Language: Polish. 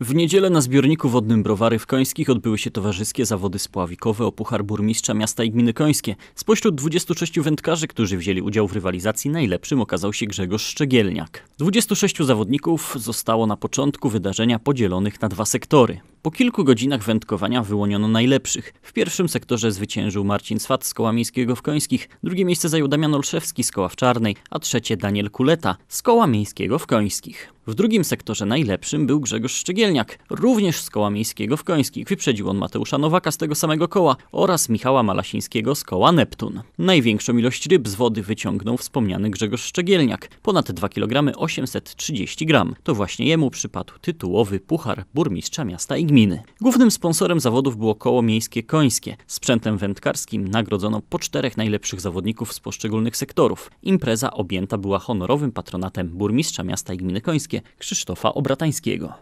W niedzielę na zbiorniku wodnym Browary w Końskich odbyły się towarzyskie zawody spławikowe o puchar burmistrza miasta i gminy Końskie. Spośród 26 wędkarzy, którzy wzięli udział w rywalizacji, najlepszym okazał się Grzegorz Szczegielniak. 26 zawodników zostało na początku wydarzenia podzielonych na dwa sektory. Po kilku godzinach wędkowania wyłoniono najlepszych. W pierwszym sektorze zwyciężył Marcin Swat z koła miejskiego w Końskich, drugie miejsce zajął Damian Olszewski z koła w Czarnej, a trzecie Daniel Kuleta z koła miejskiego w Końskich. W drugim sektorze najlepszym był Grzegorz Szczegielniak, również z koła miejskiego w Końskich. Wyprzedził on Mateusza Nowaka z tego samego koła oraz Michała Malasińskiego z koła Neptun. Największą ilość ryb z wody wyciągnął wspomniany Grzegorz Szczegielniak, ponad 2 kg 830 g. To właśnie jemu przypadł tytułowy puchar burmistrza miasta i gminy. Głównym sponsorem zawodów było koło miejskie Końskie. Sprzętem wędkarskim nagrodzono po czterech najlepszych zawodników z poszczególnych sektorów. Impreza objęta była honorowym patronatem burmistrza miasta i gminy Końskie Krzysztofa Obratańskiego.